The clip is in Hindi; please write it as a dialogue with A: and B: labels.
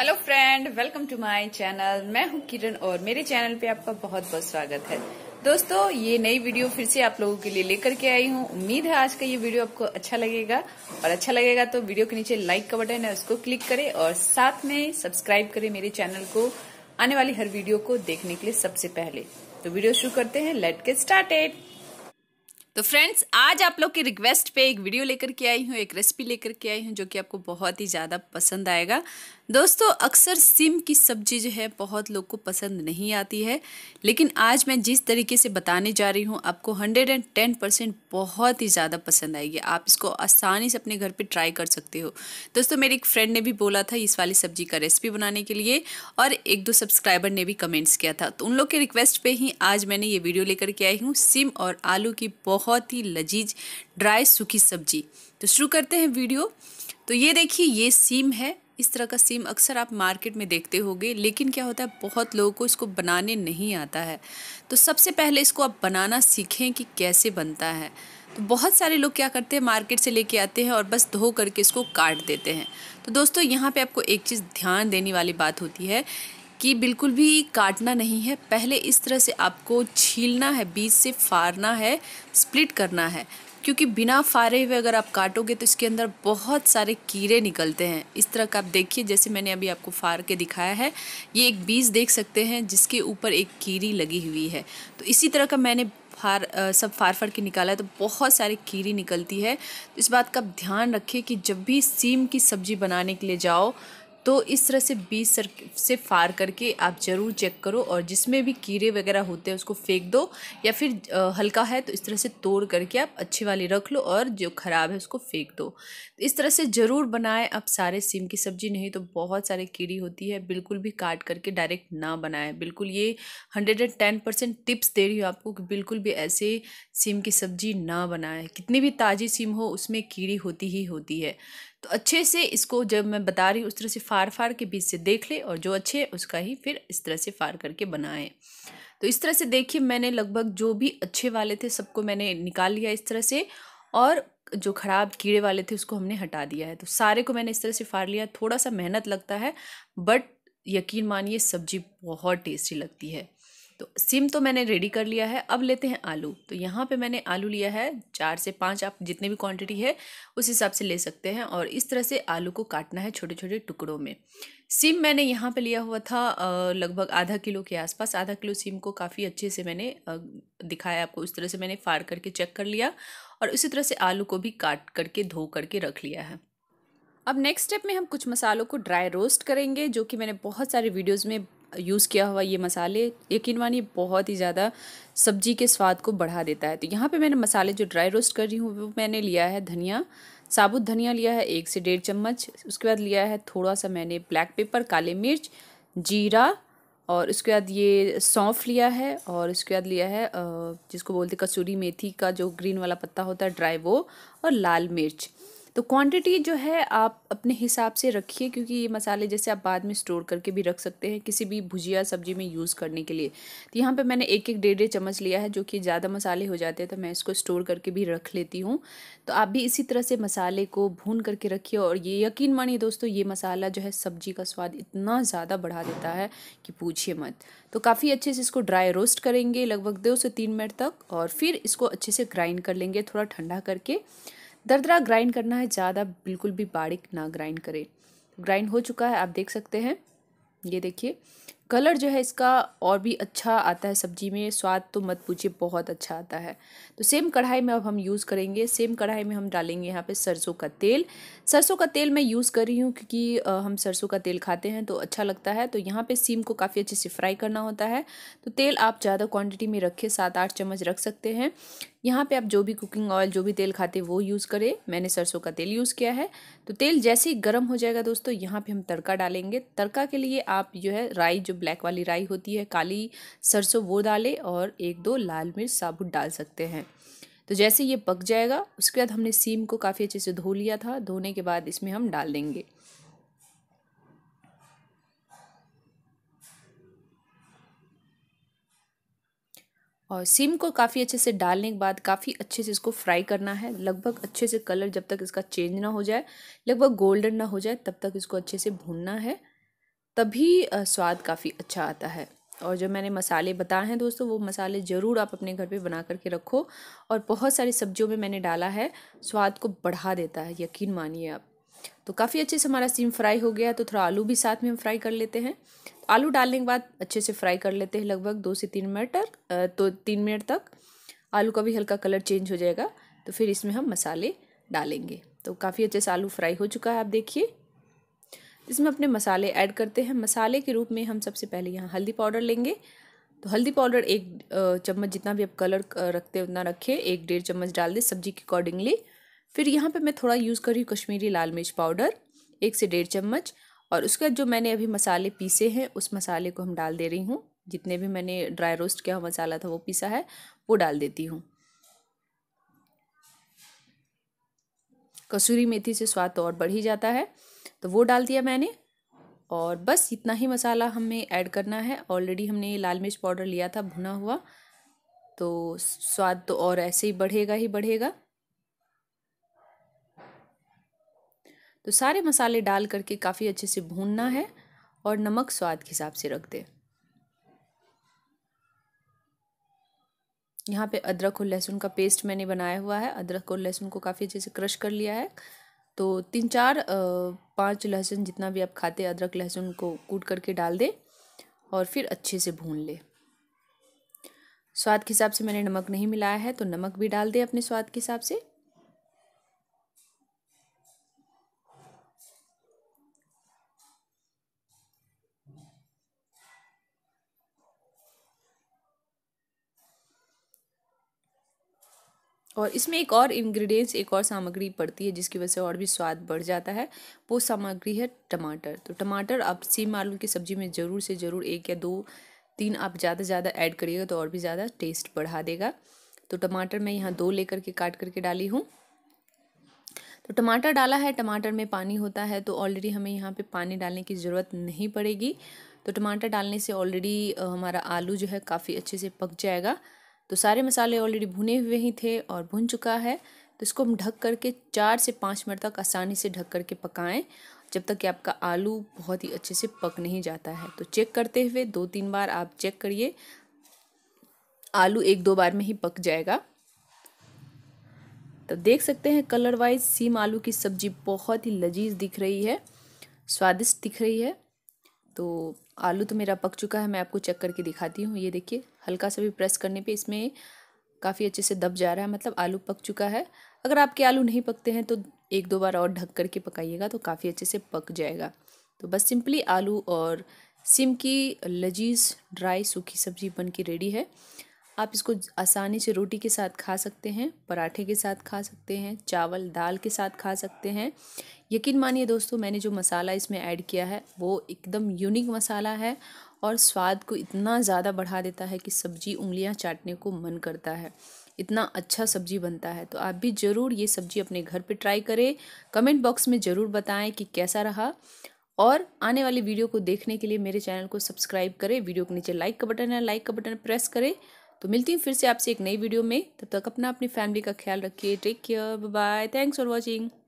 A: hello friend welcome to my channel मैं हूं किरण और मेरे चैनल पे आपका बहुत बहुत स्वागत है दोस्तों ये नई वीडियो फिर से आप लोगों के लिए लेकर के आई हूं उम्मीद है आज का ये वीडियो आपको अच्छा लगेगा और अच्छा लगेगा तो वीडियो के नीचे लाइक का बटन है उसको क्लिक करें और साथ में सब्सक्राइब करे मेरे चैनल को आने वाली हर वीडियो को देखने के लिए सबसे पहले तो वीडियो शुरू करते हैं लेट के स्टार्टेड तो फ्रेंड्स आज आप लोग की रिक्वेस्ट पे एक वीडियो लेकर के आई हूँ एक रेसिपी लेकर के आई हूँ जो कि आपको बहुत ही ज़्यादा पसंद आएगा दोस्तों अक्सर सिम की सब्जी जो है बहुत लोग को पसंद नहीं आती है लेकिन आज मैं जिस तरीके से बताने जा रही हूँ आपको 110 परसेंट बहुत ही ज़्यादा पसंद आएगी आप इसको आसानी से अपने घर पे ट्राई कर सकते हो दोस्तों मेरे एक फ्रेंड ने भी बोला था इस वाली सब्जी का रेसिपी बनाने के लिए और एक दो सब्सक्राइबर ने भी कमेंट्स किया था तो उन लोग के रिक्वेस्ट पर ही आज मैंने ये वीडियो लेकर के आई हूँ सिम और आलू की बहुत ही लजीज ड्राई सूखी सब्जी तो शुरू करते हैं वीडियो तो ये देखिए ये सीम है इस तरह का सेम अक्सर आप मार्केट में देखते होंगे लेकिन क्या होता है बहुत लोगों को इसको बनाने नहीं आता है तो सबसे पहले इसको आप बनाना सीखें कि कैसे बनता है तो बहुत सारे लोग क्या करते हैं मार्केट से लेके आते हैं और बस धो करके इसको काट देते हैं तो दोस्तों यहाँ पे आपको एक चीज़ ध्यान देने वाली बात होती है कि बिल्कुल भी काटना नहीं है पहले इस तरह से आपको छीलना है बीज से फारना है स्प्लिट करना है क्योंकि बिना फारे हुए अगर आप काटोगे तो इसके अंदर बहुत सारे कीड़े निकलते हैं इस तरह का आप देखिए जैसे मैंने अभी आपको फाड़ के दिखाया है ये एक बीज देख सकते हैं जिसके ऊपर एक कीड़ी लगी हुई है तो इसी तरह का मैंने फार आ, सब फार फाड़ के निकाला है तो बहुत सारी कीड़ी निकलती है तो इस बात का ध्यान रखिए कि जब भी सीम की सब्ज़ी बनाने के लिए जाओ तो इस तरह से बीस सर से फार करके आप ज़रूर चेक करो और जिसमें भी कीड़े वगैरह होते हैं उसको फेंक दो या फिर हल्का है तो इस तरह से तोड़ करके आप अच्छी वाली रख लो और जो ख़राब है उसको फेंक दो तो इस तरह से ज़रूर बनाएं आप सारे सिम की सब्ज़ी नहीं तो बहुत सारे कीड़ी होती है बिल्कुल भी काट करके डायरेक्ट ना बनाएं बिल्कुल ये hundred and ten percent tips दे रही हूँ आपको कि बिल्कुल भी ऐसे सिम की सब्ज़ी ना बनाएं कितनी भी ताज़ी सिम हो उसमें कीड़ी होती ही होती है तो अच्छे से इसको जब मैं बता रही हूँ उस तरह से फाड़ फाड़ के बीच से देख ले और जो अच्छे है उसका ही फिर इस तरह से फाड़ करके बनाए तो इस तरह से देखिए मैंने लगभग जो भी अच्छे वाले थे सबको मैंने निकाल लिया इस तरह से और जो ख़राब कीड़े वाले थे उसको हमने हटा दिया है तो सारे को मैंने इस तरह से फाड़ लिया थोड़ा सा मेहनत लगता है बट यकीन मानिए सब्जी बहुत टेस्टी लगती है तो सिम तो मैंने रेडी कर लिया है अब लेते हैं आलू तो यहाँ पे मैंने आलू लिया है चार से पाँच आप जितने भी क्वांटिटी है उस हिसाब से ले सकते हैं और इस तरह से आलू को काटना है छोटे छोटे टुकड़ों में सिम मैंने यहाँ पे लिया हुआ था लगभग आधा किलो के आसपास आधा किलो सिम को काफ़ी अच्छे से मैंने दिखाया आपको उस तरह से मैंने फाड़ करके चेक कर लिया और उसी तरह से आलू को भी काट करके धो करके रख लिया है अब नेक्स्ट स्टेप में हम कुछ मसालों को ड्राई रोस्ट करेंगे जो कि मैंने बहुत सारे वीडियोस में यूज़ किया हुआ ये मसाले यकीन मानिए बहुत ही ज़्यादा सब्जी के स्वाद को बढ़ा देता है तो यहाँ पे मैंने मसाले जो ड्राई रोस्ट कर रही हूँ वो मैंने लिया है धनिया साबुत धनिया लिया है एक से डेढ़ चम्मच उसके बाद लिया है थोड़ा सा मैंने ब्लैक पेपर काले मिर्च जीरा और उसके बाद ये सौंफ लिया है और उसके बाद लिया है जिसको बोलते कसूरी मेथी का जो ग्रीन वाला पत्ता होता है ड्राई वो और लाल मिर्च तो क्वांटिटी जो है आप अपने हिसाब से रखिए क्योंकि ये मसाले जैसे आप बाद में स्टोर करके भी रख सकते हैं किसी भी भुजिया सब्जी में यूज़ करने के लिए तो यहाँ पे मैंने एक एक डेढ़ डेढ़ चम्मच लिया है जो कि ज़्यादा मसाले हो जाते हैं तो मैं इसको स्टोर करके भी रख लेती हूँ तो आप भी इसी तरह से मसाले को भून करके रखिए और ये यकीन मानिए दोस्तों ये मसाला जो है सब्जी का स्वाद इतना ज़्यादा बढ़ा देता है कि पूछिए मत तो काफ़ी अच्छे से इसको ड्राई रोस्ट करेंगे लगभग दो से तीन मिनट तक और फिर इसको अच्छे से ग्राइंड कर लेंगे थोड़ा ठंडा करके दरदरा ग्राइंड करना है ज़्यादा बिल्कुल भी बारीक ना ग्राइंड करें ग्राइंड हो चुका है आप देख सकते हैं ये देखिए कलर जो है इसका और भी अच्छा आता है सब्जी में स्वाद तो मत पूछिए बहुत अच्छा आता है तो सेम कढ़ाई में अब हम यूज़ करेंगे सेम कढ़ाई में हम डालेंगे यहाँ पे सरसों का तेल सरसों का तेल मैं यूज़ कर रही हूँ क्योंकि हम सरसों का तेल खाते हैं तो अच्छा लगता है तो यहाँ पे सीम को काफ़ी अच्छे से फ्राई करना होता है तो तेल आप ज़्यादा क्वान्टिटी में रखें सात आठ चम्मच रख सकते हैं यहाँ पर आप जो भी कुकिंग ऑयल जो भी तेल खाते वो यूज़ करें मैंने सरसों का तेल यूज़ किया है तो तेल जैसे ही गर्म हो जाएगा दोस्तों यहाँ पर हम तड़का डालेंगे तड़का के लिए आप जो है राई जो ब्लैक वाली राई होती है काली सरसों वो डालें और एक दो लाल मिर्च साबुत डाल सकते हैं तो जैसे ये पक जाएगा उसके बाद हमने सीम को काफ़ी अच्छे से धो लिया था धोने के बाद इसमें हम डाल देंगे और सीम को काफ़ी अच्छे से डालने के बाद काफ़ी अच्छे से इसको फ्राई करना है लगभग अच्छे से कलर जब तक इसका चेंज ना हो जाए लगभग गोल्डन ना हो जाए तब तक इसको अच्छे से भूनना है तभी स्वाद काफ़ी अच्छा आता है और जो मैंने मसाले बताए हैं दोस्तों वो मसाले ज़रूर आप अपने घर पे बना करके रखो और बहुत सारी सब्जियों में मैंने डाला है स्वाद को बढ़ा देता है यकीन मानिए आप तो काफ़ी अच्छे से हमारा सीम फ्राई हो गया तो थोड़ा आलू भी साथ में हम फ्राई कर लेते हैं तो आलू डालने के बाद अच्छे से फ्राई कर लेते हैं लगभग दो से तीन मिनट तक तो तीन मिनट तक आलू का भी हल्का कलर चेंज हो जाएगा तो फिर इसमें हम मसाले डालेंगे तो काफ़ी अच्छे से आलू फ्राई हो चुका है आप देखिए इसमें अपने मसाले ऐड करते हैं मसाले के रूप में हम सबसे पहले यहाँ हल्दी पाउडर लेंगे तो हल्दी पाउडर एक चम्मच जितना भी आप कलर रखते हैं उतना रखें एक डेढ़ चम्मच डाल दें सब्जी के अकॉर्डिंगली फिर यहाँ पे मैं थोड़ा यूज़ कर रही हूँ कश्मीरी लाल मिर्च पाउडर एक से डेढ़ चम्मच और उसके बाद जो मैंने अभी मसाले पीसे हैं उस मसाले को हम डाल दे रही हूँ जितने भी मैंने ड्राई रोस्ट किया हुआ मसाला था वो पीसा है वो डाल देती हूँ कसूरी मेथी से स्वाद तो और बढ़ ही जाता है तो वो डाल दिया मैंने और बस इतना ही मसाला हमें ऐड करना है ऑलरेडी हमने लाल मिर्च पाउडर लिया था भुना हुआ तो स्वाद तो और ऐसे ही बढ़ेगा ही बढ़ेगा तो सारे मसाले डाल करके काफ़ी अच्छे से भूनना है और नमक स्वाद के हिसाब से रख दे यहाँ पे अदरक और लहसुन का पेस्ट मैंने बनाया हुआ है अदरक और लहसुन को काफ़ी अच्छे से क्रश कर लिया है तो तीन चार पाँच लहसुन जितना भी आप खाते अदरक लहसुन को कूट करके डाल दें और फिर अच्छे से भून लें स्वाद के हिसाब से मैंने नमक नहीं मिलाया है तो नमक भी डाल दें अपने स्वाद के हिसाब से और इसमें एक और इंग्रेडिएंट्स एक और सामग्री पड़ती है जिसकी वजह से और भी स्वाद बढ़ जाता है वो सामग्री है टमाटर तो टमाटर आप सीम आलू की सब्ज़ी में ज़रूर से ज़रूर एक या दो तीन आप ज़्यादा से ज़्यादा ऐड करिएगा तो और भी ज़्यादा टेस्ट बढ़ा देगा तो टमाटर मैं यहाँ दो लेकर के काट करके डाली हूँ तो टमाटर डाला है टमाटर में पानी होता है तो ऑलरेडी हमें यहाँ पे पानी डालने की ज़रूरत नहीं पड़ेगी तो टमाटर डालने से ऑलरेडी हमारा आलू जो है काफ़ी अच्छे से पक जाएगा तो सारे मसाले ऑलरेडी भुने हुए ही थे और भुन चुका है तो इसको हम ढक करके चार से पाँच मिनट तक आसानी से ढक करके पकाएं जब तक कि आपका आलू बहुत ही अच्छे से पक नहीं जाता है तो चेक करते हुए दो तीन बार आप चेक करिए आलू एक दो बार में ही पक जाएगा तो देख सकते हैं कलर वाइज सीम आलू की सब्ज़ी बहुत ही लजीज दिख रही है स्वादिष्ट दिख रही है तो आलू तो मेरा पक चुका है मैं आपको चेक करके दिखाती हूँ ये देखिए हल्का सा भी प्रेस करने पे इसमें काफ़ी अच्छे से दब जा रहा है मतलब आलू पक चुका है अगर आपके आलू नहीं पकते हैं तो एक दो बार और ढक करके पकाइएगा तो काफ़ी अच्छे से पक जाएगा तो बस सिंपली आलू और सिम की लजीज ड्राई सूखी सब्जी बन के रेडी है आप इसको आसानी से रोटी के साथ खा सकते हैं पराठे के साथ खा सकते हैं चावल दाल के साथ खा सकते हैं यकीन मानिए दोस्तों मैंने जो मसाला इसमें ऐड किया है वो एकदम यूनिक मसाला है और स्वाद को इतना ज़्यादा बढ़ा देता है कि सब्जी उंगलियां चाटने को मन करता है इतना अच्छा सब्जी बनता है तो आप भी ज़रूर ये सब्जी अपने घर पे ट्राई करें कमेंट बॉक्स में ज़रूर बताएं कि कैसा रहा और आने वाली वीडियो को देखने के लिए मेरे चैनल को सब्सक्राइब करें वीडियो के नीचे लाइक का बटन है लाइक का बटन प्रेस करें तो मिलती हूँ फिर से आपसे एक नई वीडियो में तब तक अपना अपनी फैमिली का ख्याल रखिए take care bye thanks for watching